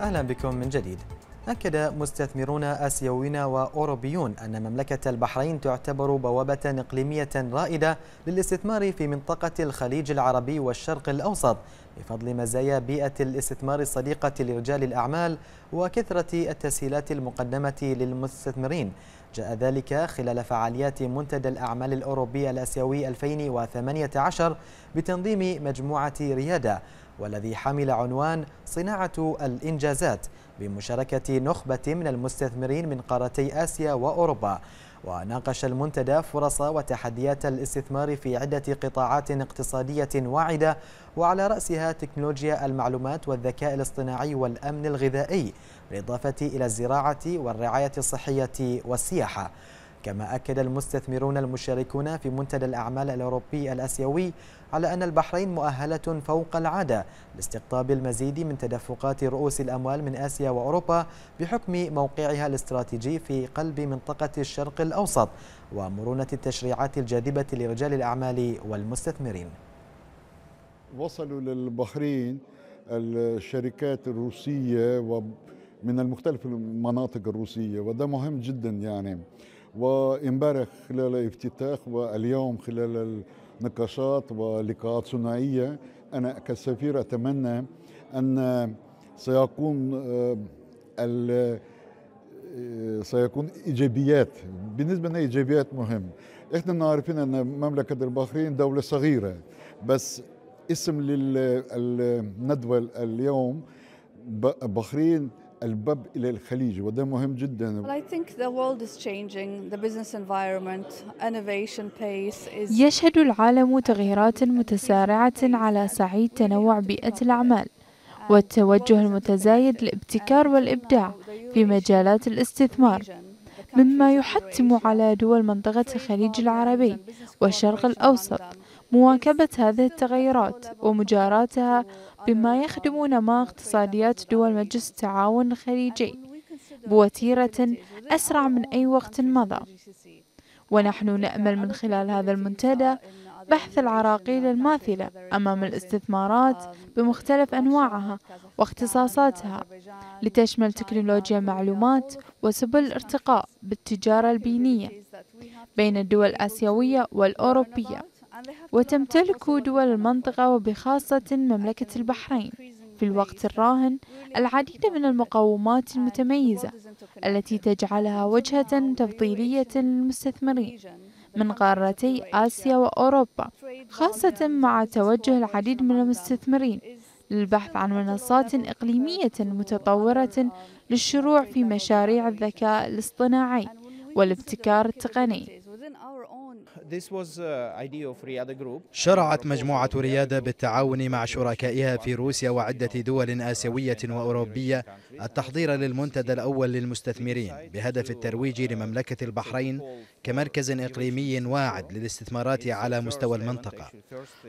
أهلا بكم من جديد أكد مستثمرون آسيويون وأوروبيون أن مملكة البحرين تعتبر بوابة إقليمية رائدة للاستثمار في منطقة الخليج العربي والشرق الأوسط بفضل مزايا بيئة الاستثمار الصديقة لرجال الأعمال وكثرة التسهيلات المقدمة للمستثمرين جاء ذلك خلال فعاليات منتدى الأعمال الأوروبي الأسيوي 2018 بتنظيم مجموعة ريادة والذي حمل عنوان صناعة الإنجازات بمشاركة نخبة من المستثمرين من قارتي آسيا وأوروبا وناقش المنتدى فرص وتحديات الاستثمار في عدة قطاعات اقتصادية واعدة وعلى رأسها تكنولوجيا المعلومات والذكاء الاصطناعي والأمن الغذائي بالإضافة إلى الزراعة والرعاية الصحية والسياحة كما أكد المستثمرون المشاركون في منتدى الأعمال الأوروبي الأسيوي على أن البحرين مؤهلة فوق العادة لاستقطاب المزيد من تدفقات رؤوس الأموال من آسيا وأوروبا بحكم موقعها الاستراتيجي في قلب منطقة الشرق الأوسط ومرونة التشريعات الجاذبة لرجال الأعمال والمستثمرين وصلوا للبحرين الشركات الروسية ومن المختلف المناطق الروسية وده مهم جدا يعني وامبارح خلال افتتاح واليوم خلال النقاشات ولقاءات ثنائيه انا كسفير اتمنى ان سيكون آه، آه، سيكون ايجابيات بالنسبه لنا ايجابيات مهم احنا عارفين ان مملكه البحرين دوله صغيره بس اسم للندوه اليوم بحرين الباب الى الخليج وده مهم جدا يشهد العالم تغييرات متسارعه على صعيد تنوع بيئه الاعمال والتوجه المتزايد للابتكار والابداع في مجالات الاستثمار مما يحتم على دول منطقه الخليج العربي والشرق الاوسط مواكبة هذه التغيرات ومجاراتها بما يخدم نماء اقتصاديات دول مجلس التعاون الخليجي بوتيرة أسرع من أي وقت مضى ونحن نأمل من خلال هذا المنتدى بحث العراقيل الماثلة أمام الاستثمارات بمختلف أنواعها واختصاصاتها لتشمل تكنولوجيا المعلومات وسبل الارتقاء بالتجارة البينية بين الدول الآسيوية والأوروبية وتمتلك دول المنطقة وبخاصة مملكة البحرين في الوقت الراهن العديد من المقومات المتميزة التي تجعلها وجهة تفضيلية للمستثمرين من قارتي آسيا وأوروبا خاصة مع توجه العديد من المستثمرين للبحث عن منصات إقليمية متطورة للشروع في مشاريع الذكاء الاصطناعي والابتكار التقني Uh, شرعت مجموعة ريادة بالتعاون مع شركائها في روسيا وعدة دول آسيوية وأوروبية التحضير للمنتدى الأول للمستثمرين بهدف الترويج لمملكة البحرين كمركز إقليمي واعد للاستثمارات على مستوى المنطقة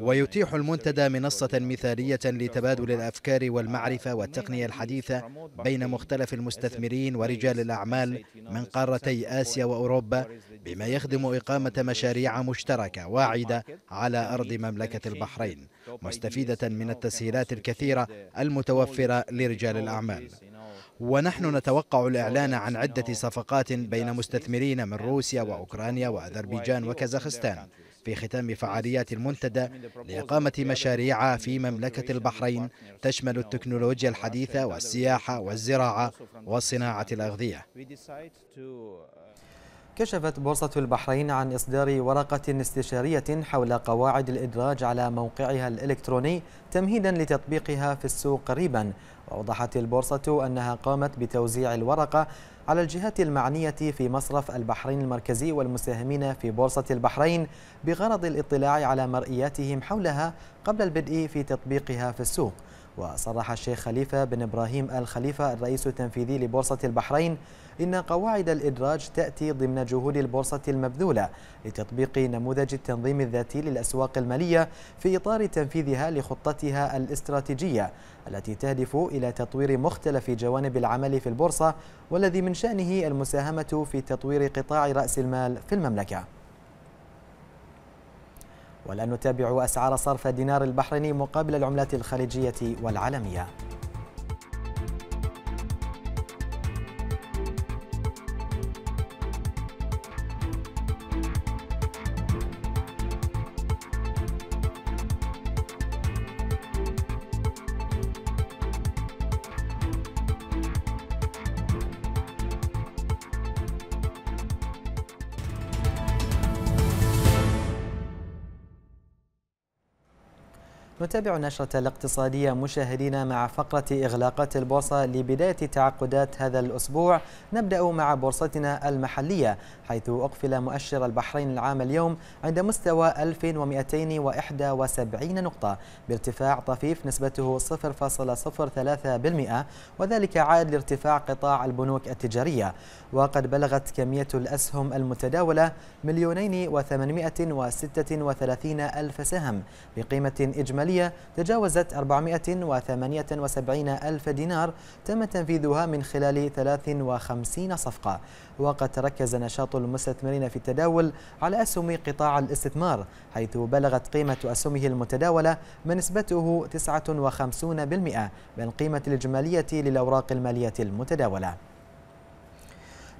ويتيح المنتدى منصة مثالية لتبادل الأفكار والمعرفة والتقنية الحديثة بين مختلف المستثمرين ورجال الأعمال من قارتي آسيا وأوروبا بما يخدم يستخدم إقامة مشاريع مشتركة واعدة على أرض مملكة البحرين مستفيدة من التسهيلات الكثيرة المتوفرة لرجال الأعمال ونحن نتوقع الإعلان عن عدة صفقات بين مستثمرين من روسيا وأوكرانيا وأذربيجان وكازاخستان في ختام فعاليات المنتدى لإقامة مشاريع في مملكة البحرين تشمل التكنولوجيا الحديثة والسياحة والزراعة وصناعة الأغذية كشفت بورصة البحرين عن إصدار ورقة استشارية حول قواعد الإدراج على موقعها الإلكتروني تمهيدا لتطبيقها في السوق قريبا وأوضحت البورصة أنها قامت بتوزيع الورقة على الجهات المعنية في مصرف البحرين المركزي والمساهمين في بورصة البحرين بغرض الاطلاع على مرئياتهم حولها قبل البدء في تطبيقها في السوق وصرح الشيخ خليفة بن إبراهيم الخليفة الرئيس التنفيذي لبورصة البحرين إن قواعد الإدراج تأتي ضمن جهود البورصة المبذولة لتطبيق نموذج التنظيم الذاتي للأسواق المالية في إطار تنفيذها لخطتها الاستراتيجية التي تهدف إلى تطوير مختلف جوانب العمل في البورصة والذي من شأنه المساهمة في تطوير قطاع رأس المال في المملكة والان نتابع أسعار صرف الدينار البحريني مقابل العملات الخليجية والعالمية نتابع النشرة الاقتصادية مشاهدينا مع فقرة إغلاقات البورصة لبداية تعاقدات هذا الأسبوع نبدأ مع بورصتنا المحلية حيث أقفل مؤشر البحرين العام اليوم عند مستوى 1271 نقطة بارتفاع طفيف نسبته 0.03% وذلك عاد لارتفاع قطاع البنوك التجارية وقد بلغت كمية الأسهم المتداولة مليونين وستة وثلاثين ألف سهم بقيمة إجمالية المالية تجاوزت 478 ألف دينار تم تنفيذها من خلال 53 صفقة وقد تركز نشاط المستثمرين في التداول على أسهم قطاع الاستثمار حيث بلغت قيمة أسهمه المتداولة بنسبته 59% من قيمة الإجمالية للأوراق المالية المتداولة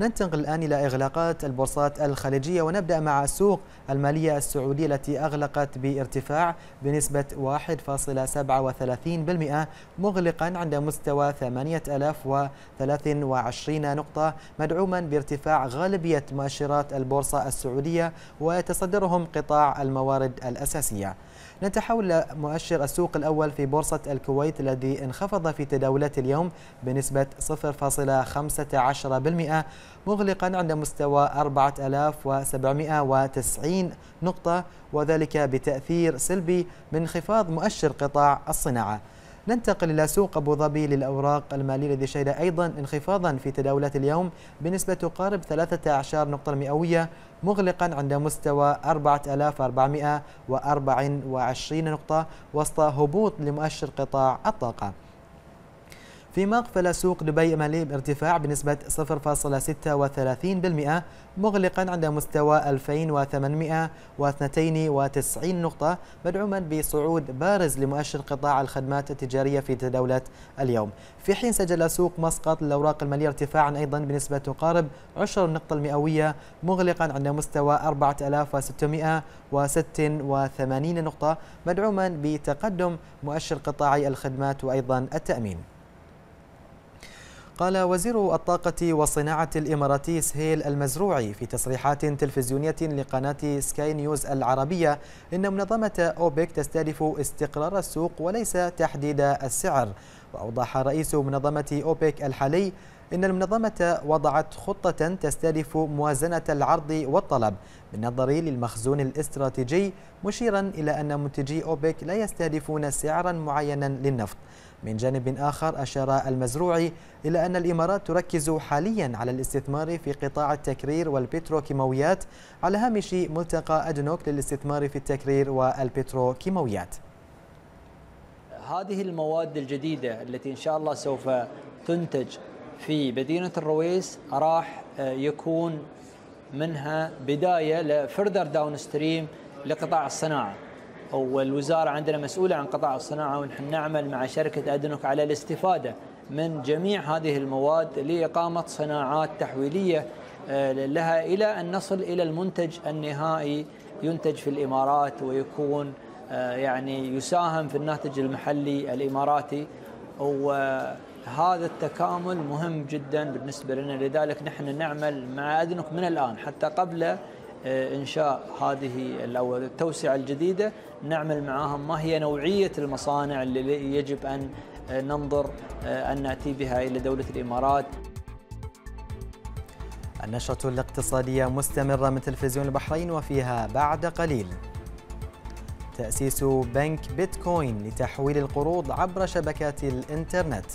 ننتقل الآن إلى إغلاقات البورصات الخليجية ونبدأ مع السوق المالية السعودية التي أغلقت بارتفاع بنسبة 1.37% مغلقا عند مستوى 8023 نقطة مدعوما بارتفاع غالبية مؤشرات البورصة السعودية ويتصدرهم قطاع الموارد الأساسية نتحول مؤشر السوق الأول في بورصة الكويت الذي انخفض في تداولات اليوم بنسبة 0.15% مغلقا عند مستوى 4790 نقطة وذلك بتأثير سلبي من انخفاض مؤشر قطاع الصناعة ننتقل إلى سوق أبو ظبي للأوراق المالية الذي شهد أيضا انخفاضا في تداولات اليوم بنسبة تقارب 13 نقطة مئوية مغلقا عند مستوى 4424 نقطة وسط هبوط لمؤشر قطاع الطاقة في مقفل سوق دبي مالي بارتفاع بنسبة 0.36% مغلقا عند مستوى 2892 نقطة مدعوما بصعود بارز لمؤشر قطاع الخدمات التجارية في تداولة اليوم في حين سجل سوق مسقط للأوراق المالية ارتفاعا أيضا بنسبة تقارب 10 نقطة المئوية مغلقا عند مستوى 4686 نقطة مدعوما بتقدم مؤشر قطاعي الخدمات وأيضا التأمين قال وزير الطاقة والصناعة الإماراتي سهيل المزروعي في تصريحات تلفزيونية لقناة سكاي نيوز العربية إن منظمة أوبك تستهدف استقرار السوق وليس تحديد السعر وأوضح رئيس منظمة أوبك الحالي إن المنظمة وضعت خطة تستهدف موازنة العرض والطلب بالنظر للمخزون الاستراتيجي مشيرا إلى أن منتجي أوبك لا يستهدفون سعرا معينا للنفط من جانب آخر أشار المزروعي إلى أن الإمارات تركز حاليا على الاستثمار في قطاع التكرير والبتروكيماويات على هامش ملتقى أدنوك للاستثمار في التكرير والبتروكيماويات هذه المواد الجديدة التي إن شاء الله سوف تنتج في مدينة الرويس راح آه، يكون منها بداية لفردر داون ستريم لقطاع الصناعة والوزاره عندنا مسؤوله عن قطاع الصناعه ونحن نعمل مع شركه ادنوك على الاستفاده من جميع هذه المواد لاقامه صناعات تحويليه آه، لها الى ان نصل الى المنتج النهائي ينتج في الامارات ويكون آه، يعني يساهم في الناتج المحلي الاماراتي وهذا التكامل مهم جدا بالنسبه لنا لذلك نحن نعمل مع ادنوك من الان حتى قبل إيه، انشاء هذه او التوسعه الجديده نعمل معاهم ما هي نوعيه المصانع اللي يجب ان إيه، ننظر إيه، ان ناتي بها الى دوله الامارات. النشرة الاقتصادية مستمرة من تلفزيون البحرين وفيها بعد قليل تأسيس بنك بيتكوين لتحويل القروض عبر شبكات الإنترنت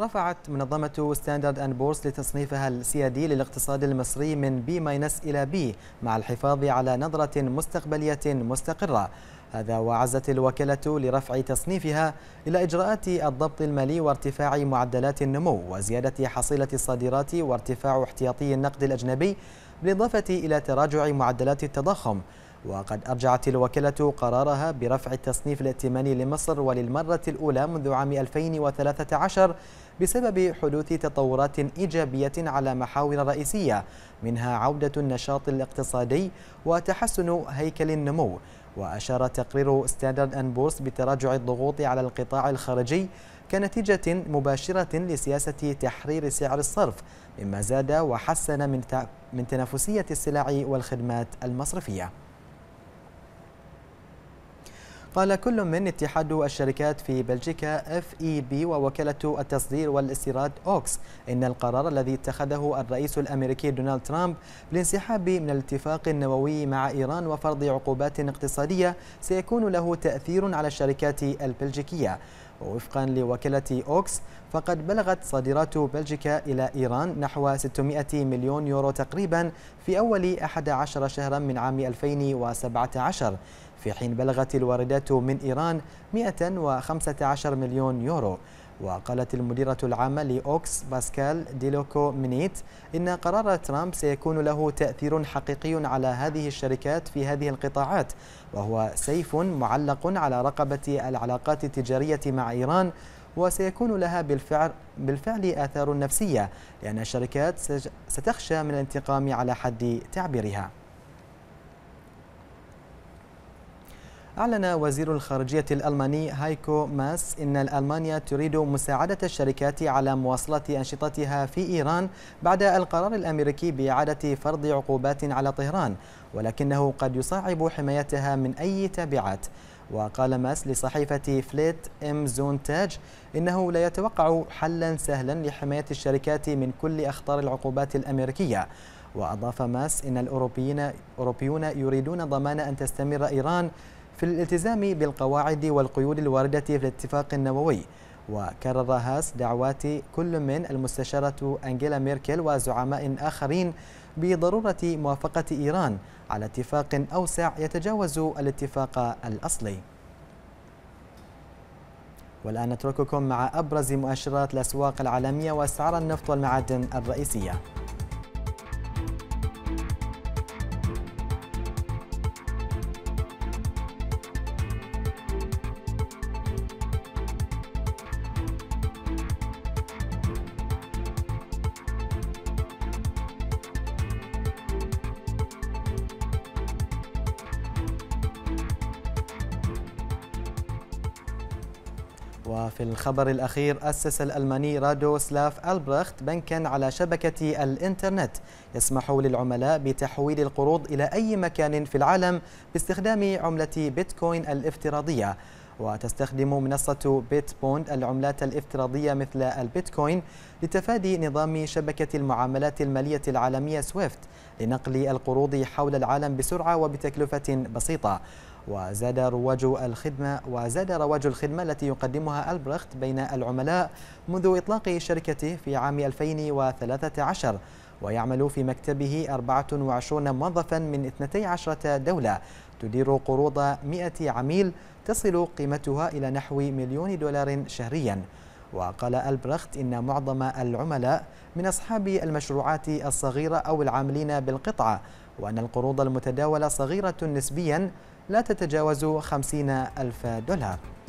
رفعت منظمة ستاندرد أند بورس لتصنيفها السيادي للاقتصاد المصري من بي ماينس إلى بي مع الحفاظ على نظرة مستقبلية مستقرة هذا وعزت الوكالة لرفع تصنيفها إلى إجراءات الضبط المالي وارتفاع معدلات النمو وزيادة حصيلة الصادرات وارتفاع احتياطي النقد الأجنبي بالإضافة إلى تراجع معدلات التضخم وقد أرجعت الوكالة قرارها برفع التصنيف الائتماني لمصر وللمرة الأولى منذ عام 2013 بسبب حدوث تطورات إيجابية على محاور رئيسية منها عودة النشاط الاقتصادي وتحسن هيكل النمو وأشار تقرير ستاندرد أند بورس بتراجع الضغوط على القطاع الخارجي كنتيجة مباشرة لسياسة تحرير سعر الصرف مما زاد وحسن من تنافسية السلع والخدمات المصرفية قال كل من اتحاد الشركات في بلجيكا اف اي بي ووكالة التصدير والاستيراد أوكس إن القرار الذي اتخذه الرئيس الأمريكي دونالد ترامب بالانسحاب من الاتفاق النووي مع إيران وفرض عقوبات اقتصادية سيكون له تأثير على الشركات البلجيكية ووفقا لوكالة أوكس فقد بلغت صادرات بلجيكا إلى إيران نحو 600 مليون يورو تقريبا في أول 11 شهرا من عام 2017 في حين بلغت الواردات من إيران 115 مليون يورو وقالت المديرة العامة لأوكس باسكال ديلوكو مينيت إن قرار ترامب سيكون له تأثير حقيقي على هذه الشركات في هذه القطاعات وهو سيف معلق على رقبة العلاقات التجارية مع إيران وسيكون لها بالفعل, بالفعل آثار نفسية لأن الشركات ستخشى من الانتقام على حد تعبيرها أعلن وزير الخارجية الألماني هايكو ماس إن ألمانيا تريد مساعدة الشركات على مواصلة أنشطتها في إيران بعد القرار الأمريكي بإعادة فرض عقوبات على طهران ولكنه قد يصعب حمايتها من أي تبعات وقال ماس لصحيفة فليت ام زون تاج إنه لا يتوقع حلا سهلا لحماية الشركات من كل أخطار العقوبات الأمريكية وأضاف ماس إن الأوروبيين أوروبيون يريدون ضمان أن تستمر إيران في الالتزام بالقواعد والقيود الواردة في الاتفاق النووي وكرر هاس دعوات كل من المستشارة أنجيلا ميركل وزعماء آخرين بضرورة موافقة إيران على اتفاق أوسع يتجاوز الاتفاق الأصلي والآن نترككم مع أبرز مؤشرات الأسواق العالمية وأسعار النفط والمعادن الرئيسية وفي الخبر الأخير أسس الألماني رادوسلاف ألبرخت بنكا على شبكة الإنترنت يسمح للعملاء بتحويل القروض إلى أي مكان في العالم باستخدام عملة بيتكوين الافتراضية وتستخدم منصة بيت بوند العملات الافتراضية مثل البيتكوين لتفادي نظام شبكة المعاملات المالية العالمية سويفت لنقل القروض حول العالم بسرعة وبتكلفة بسيطة وزاد رواج الخدمة وزاد رواج الخدمة التي يقدمها ألبرخت بين العملاء منذ إطلاق شركته في عام 2013 ويعمل في مكتبه 24 موظفا من 12 دولة تدير قروض 100 عميل تصل قيمتها إلى نحو مليون دولار شهرياً وقال ألبرخت إن معظم العملاء من أصحاب المشروعات الصغيرة أو العاملين بالقطعة وأن القروض المتداولة صغيرة نسبيا لا تتجاوز 50 ألف دولار